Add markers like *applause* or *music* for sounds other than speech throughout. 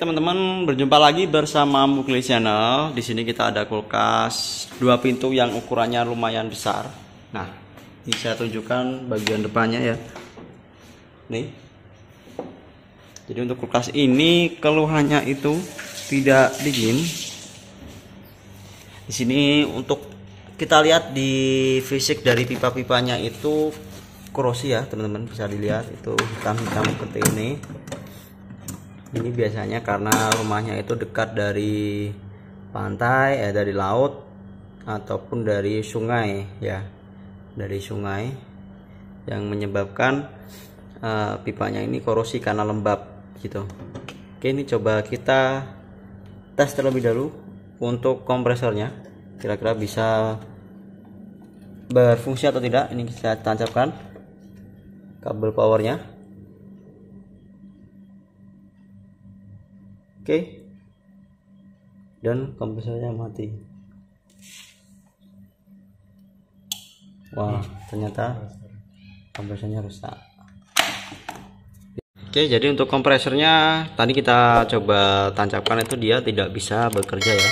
teman-teman berjumpa lagi bersama Mukli Channel. Di sini kita ada kulkas dua pintu yang ukurannya lumayan besar. Nah, ini saya tunjukkan bagian depannya ya. Nih. Jadi untuk kulkas ini keluhannya itu tidak dingin. Di sini untuk kita lihat di fisik dari pipa-pipanya itu korosi ya, teman-teman bisa dilihat itu hitam-hitam seperti ini ini biasanya karena rumahnya itu dekat dari pantai eh dari laut ataupun dari sungai ya dari sungai yang menyebabkan uh, pipanya ini korosi karena lembab gitu oke ini coba kita tes terlebih dahulu untuk kompresornya kira-kira bisa berfungsi atau tidak ini kita tancapkan kabel powernya Oke, dan kompresornya mati wah ternyata kompresornya rusak Oke, jadi untuk kompresornya tadi kita coba tancapkan itu dia tidak bisa bekerja ya.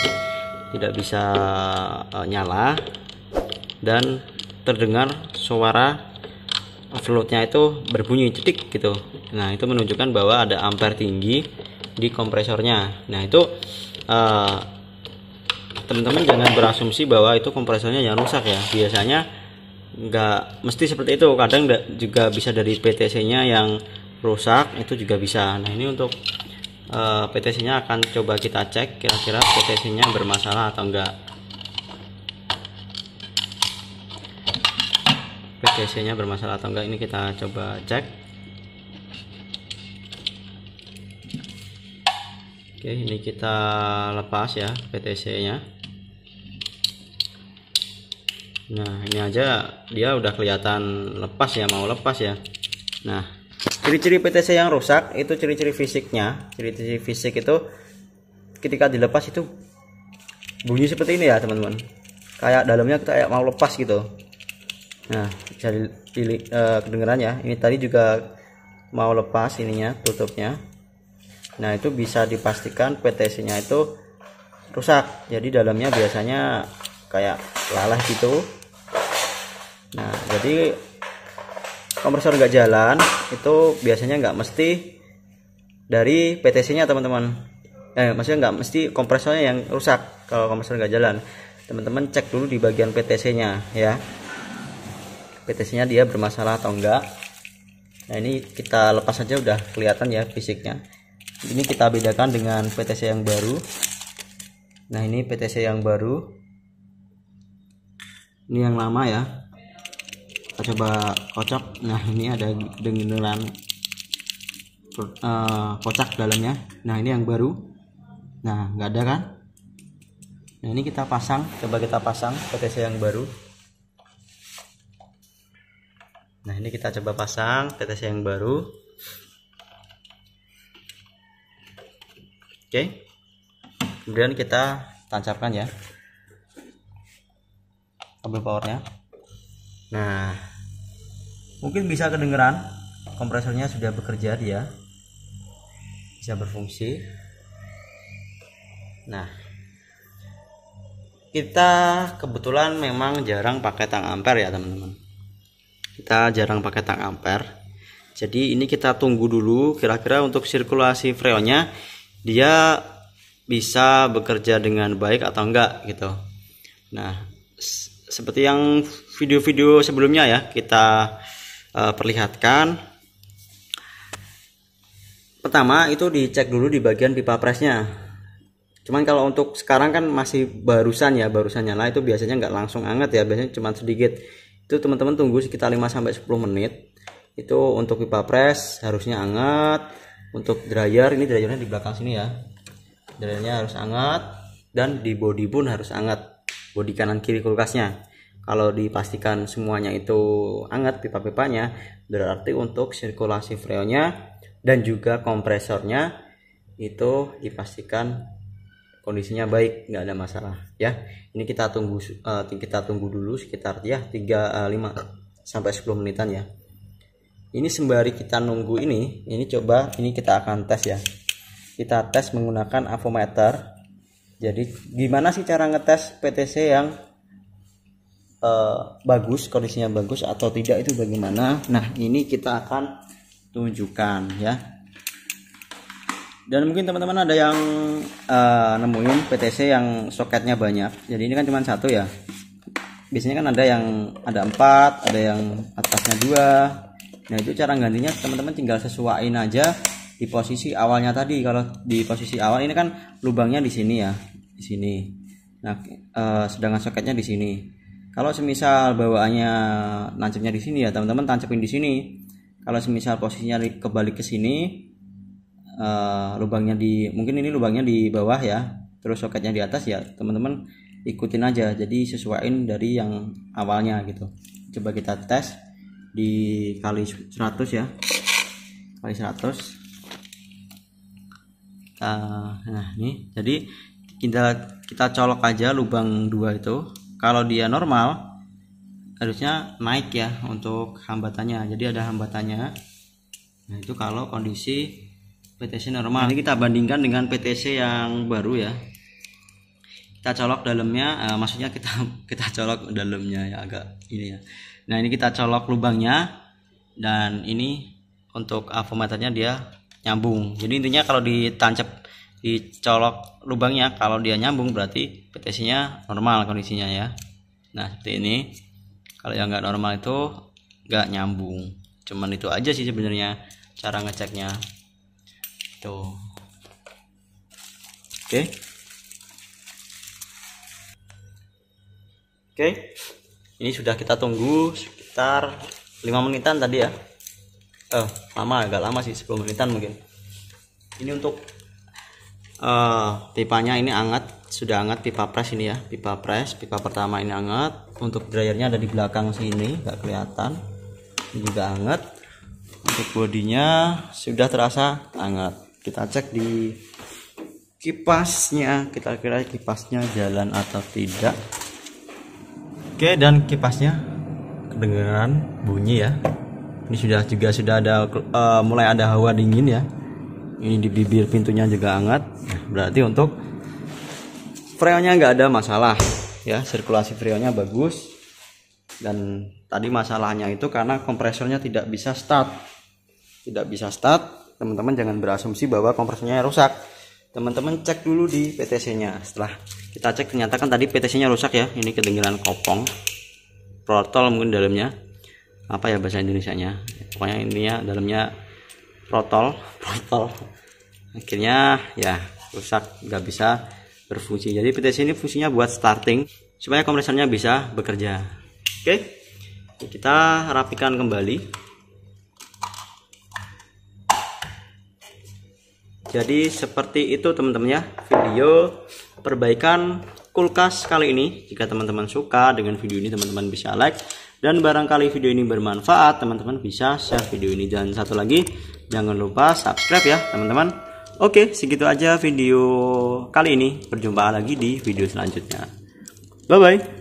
Tidak bisa uh, nyala dan terdengar suara floatnya itu berbunyi cetik gitu. Nah, itu menunjukkan bahwa ada ampere tinggi di kompresornya. Nah, itu eh, teman-teman uh, jangan berasumsi bahwa itu kompresornya yang rusak ya. Biasanya nggak mesti seperti itu. Kadang juga bisa dari PTC-nya yang rusak, itu juga bisa. Nah, ini untuk uh, eh, PTC-nya akan coba kita cek kira-kira PTC-nya bermasalah atau enggak. PTC-nya bermasalah atau enggak ini kita coba cek. Oke ini kita lepas ya PTC nya nah ini aja dia udah kelihatan lepas ya mau lepas ya nah ciri-ciri PTC yang rusak itu ciri-ciri fisiknya ciri-ciri fisik itu ketika dilepas itu bunyi seperti ini ya teman-teman kayak dalamnya kayak mau lepas gitu nah jadi uh, kedengeran ya ini tadi juga mau lepas ininya tutupnya Nah, itu bisa dipastikan PTC-nya itu rusak. Jadi dalamnya biasanya kayak lalah gitu. Nah, jadi kompresor nggak jalan itu biasanya nggak mesti dari PTC-nya teman-teman. Eh, maksudnya nggak mesti kompresornya yang rusak kalau kompresor nggak jalan. Teman-teman cek dulu di bagian PTC-nya ya. PTC-nya dia bermasalah atau enggak. Nah, ini kita lepas aja udah kelihatan ya fisiknya ini kita bedakan dengan PTC yang baru nah ini PTC yang baru ini yang lama ya kita coba kocok nah ini ada dengan uh, kocak dalamnya nah ini yang baru nah nggak ada kan nah ini kita pasang coba kita pasang PTC yang baru nah ini kita coba pasang PTC yang baru oke kemudian kita tancapkan ya kabel powernya nah mungkin bisa kedengeran kompresornya sudah bekerja dia bisa berfungsi nah kita kebetulan memang jarang pakai tang ampere ya teman-teman kita jarang pakai tang ampere jadi ini kita tunggu dulu kira-kira untuk sirkulasi freonnya dia bisa bekerja dengan baik atau enggak gitu nah seperti yang video-video sebelumnya ya kita uh, perlihatkan pertama itu dicek dulu di bagian pipa presnya cuman kalau untuk sekarang kan masih barusan ya barusan nyala itu biasanya nggak langsung anget ya biasanya cuma sedikit itu teman-teman tunggu sekitar 5 sampai 10 menit itu untuk pipa pres harusnya anget untuk dryer ini dryernya di belakang sini ya dryernya harus hangat dan di body pun harus hangat body kanan kiri kulkasnya kalau dipastikan semuanya itu hangat pipa-pipanya berarti untuk sirkulasi freonnya dan juga kompresornya itu dipastikan kondisinya baik nggak ada masalah ya ini kita tunggu eh, kita tunggu dulu sekitar ya 3 uh, 5 sampai 10 menitan ya ini sembari kita nunggu ini ini coba ini kita akan tes ya kita tes menggunakan avometer jadi gimana sih cara ngetes PTC yang uh, bagus kondisinya bagus atau tidak itu bagaimana nah ini kita akan tunjukkan ya dan mungkin teman-teman ada yang uh, nemuin PTC yang soketnya banyak jadi ini kan cuma satu ya biasanya kan ada yang ada empat ada yang atasnya dua Nah itu cara gantinya teman-teman tinggal sesuaiin aja di posisi awalnya tadi. Kalau di posisi awal ini kan lubangnya di sini ya, di sini. Nah e, sedangkan soketnya di sini. Kalau semisal bawaannya nancapnya di sini ya teman-teman tancepin di sini. Kalau semisal posisinya kebalik ke sini, e, lubangnya di mungkin ini lubangnya di bawah ya, terus soketnya di atas ya teman-teman ikutin aja. Jadi sesuaiin dari yang awalnya gitu. Coba kita tes dikali 100 ya kali 100 uh, eh, nah ini jadi kita kita colok aja lubang dua itu kalau dia normal harusnya naik ya untuk hambatannya jadi ada hambatannya nah itu kalau kondisi PTC normal ini kita bandingkan dengan PTC yang baru ya kita colok dalamnya uh, maksudnya kita *laughs* kita colok dalamnya ya agak ini ya Nah ini kita colok lubangnya dan ini untuk avometernya dia nyambung. Jadi intinya kalau ditancap dicolok lubangnya kalau dia nyambung berarti PTC-nya normal kondisinya ya. Nah seperti ini kalau yang nggak normal itu nggak nyambung. Cuman itu aja sih sebenarnya cara ngeceknya. Tuh. Oke. Okay. Oke. Okay ini sudah kita tunggu sekitar 5 menitan tadi ya eh lama agak lama sih 10 menitan mungkin ini untuk uh, eh, pipanya ini hangat sudah hangat pipa press ini ya pipa press pipa pertama ini hangat untuk dryernya ada di belakang sini nggak kelihatan ini juga hangat untuk bodinya sudah terasa hangat kita cek di kipasnya kita kira kipasnya jalan atau tidak Oke dan kipasnya kedengaran bunyi ya. Ini sudah juga sudah ada uh, mulai ada hawa dingin ya. Ini di bibir pintunya juga hangat. Nah, berarti untuk freonnya nggak ada masalah ya. Sirkulasi freonnya bagus dan tadi masalahnya itu karena kompresornya tidak bisa start. Tidak bisa start. Teman-teman jangan berasumsi bahwa kompresornya rusak teman-teman cek dulu di PTC-nya setelah kita cek ternyata kan tadi PTC-nya rusak ya ini kedengaran kopong protol mungkin dalamnya apa ya bahasa Indonesia nya pokoknya ya dalamnya protol protol *laughs* akhirnya ya rusak nggak bisa berfungsi jadi PTC ini fungsinya buat starting supaya kompresornya bisa bekerja oke okay? kita rapikan kembali jadi seperti itu teman-teman ya video perbaikan kulkas kali ini jika teman-teman suka dengan video ini teman-teman bisa like dan barangkali video ini bermanfaat teman-teman bisa share video ini dan satu lagi jangan lupa subscribe ya teman-teman oke segitu aja video kali ini berjumpa lagi di video selanjutnya bye bye